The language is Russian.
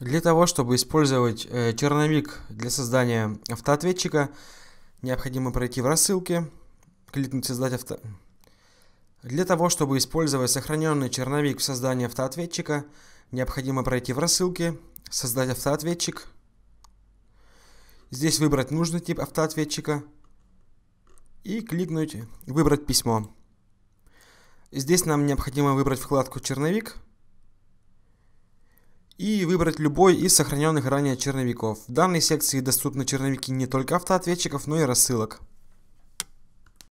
Для того, чтобы использовать э, черновик для создания автоответчика, необходимо пройти в рассылке, кликнуть «Создать авто...» Для того, чтобы использовать сохраненный черновик в создании автоответчика, необходимо пройти в рассылке «Создать автоответчик». Здесь выбрать нужный тип автоответчика и кликнуть «Выбрать письмо». Здесь нам необходимо выбрать вкладку «Черновик», и выбрать любой из сохраненных ранее черновиков. В данной секции доступны черновики не только автоответчиков, но и рассылок.